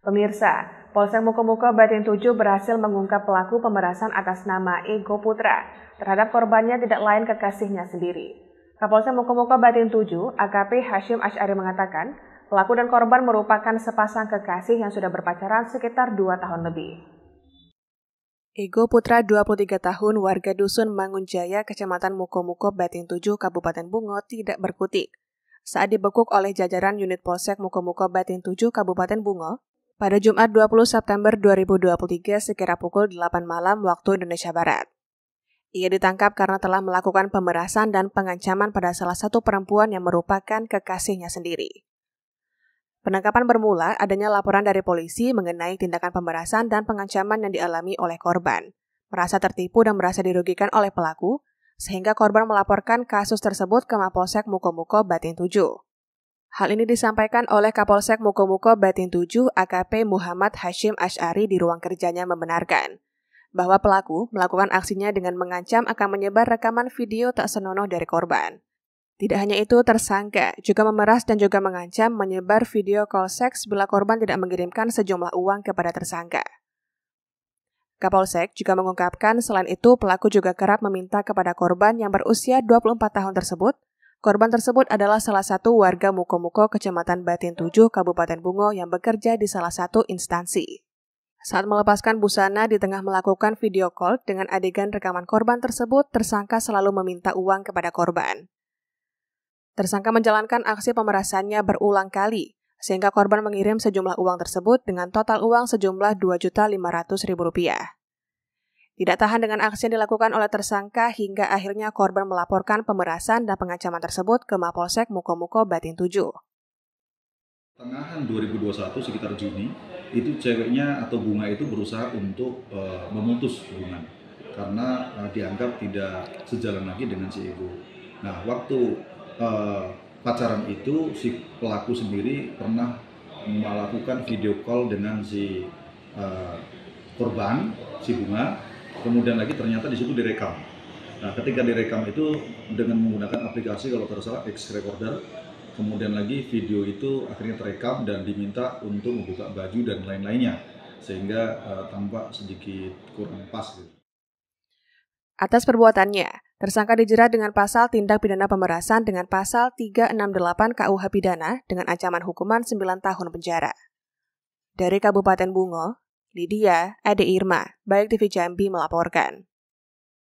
Pemirsa, Polsek Mukomuko Batin 7 berhasil mengungkap pelaku pemerasan atas nama Ego Putra terhadap korbannya tidak lain kekasihnya sendiri. Kapolsek Mukomuko Batin 7, AKP Hashim Ash'ari mengatakan, pelaku dan korban merupakan sepasang kekasih yang sudah berpacaran sekitar 2 tahun lebih. Ego Putra 23 tahun warga dusun Mangunjaya, Kecamatan Mukomuko Batin 7, Kabupaten Bungo tidak berkutik. Saat dibekuk oleh jajaran unit Polsek Mukomuko Batin 7, Kabupaten Bungo, pada Jumat 20 September 2023 sekira pukul 8 malam waktu Indonesia Barat. Ia ditangkap karena telah melakukan pemerasan dan pengancaman pada salah satu perempuan yang merupakan kekasihnya sendiri. Penangkapan bermula adanya laporan dari polisi mengenai tindakan pemerasan dan pengancaman yang dialami oleh korban. Merasa tertipu dan merasa dirugikan oleh pelaku, sehingga korban melaporkan kasus tersebut ke Mapolsek Mukomuko Batin 7. Hal ini disampaikan oleh Kapolsek Mukomuko Batin 7 AKP Muhammad Hashim Ash'ari di ruang kerjanya membenarkan bahwa pelaku melakukan aksinya dengan mengancam akan menyebar rekaman video tak senonoh dari korban. Tidak hanya itu, tersangka juga memeras dan juga mengancam menyebar video call seks bila korban tidak mengirimkan sejumlah uang kepada tersangka. Kapolsek juga mengungkapkan selain itu pelaku juga kerap meminta kepada korban yang berusia 24 tahun tersebut Korban tersebut adalah salah satu warga Mukomuko, Kecamatan Batin 7, Kabupaten Bungo yang bekerja di salah satu instansi. Saat melepaskan busana di tengah melakukan video call dengan adegan rekaman korban tersebut, tersangka selalu meminta uang kepada korban. Tersangka menjalankan aksi pemerasannya berulang kali, sehingga korban mengirim sejumlah uang tersebut dengan total uang sejumlah Rp2.500.000. Tidak tahan dengan aksi yang dilakukan oleh tersangka hingga akhirnya korban melaporkan pemerasan dan pengancaman tersebut ke Mapolsek Mukomuko Batin 7. Tengahan 2021 sekitar Juni, itu ceweknya atau bunga itu berusaha untuk e, memutus hubungan karena e, dianggap tidak sejalan lagi dengan si ibu. Nah, waktu e, pacaran itu si pelaku sendiri pernah melakukan video call dengan si e, korban, si bunga kemudian lagi ternyata di situ direkam. Nah, ketika direkam itu dengan menggunakan aplikasi kalau tidak salah X Recorder, kemudian lagi video itu akhirnya terekam dan diminta untuk membuka baju dan lain-lainnya, sehingga uh, tampak sedikit kurang pas. Gitu. Atas perbuatannya, tersangka dijerat dengan pasal tindak pidana pemerasan dengan pasal 368 KUH pidana dengan ancaman hukuman 9 tahun penjara. Dari Kabupaten Bungo, Lydia Ade Irma, baik TV Jambi melaporkan.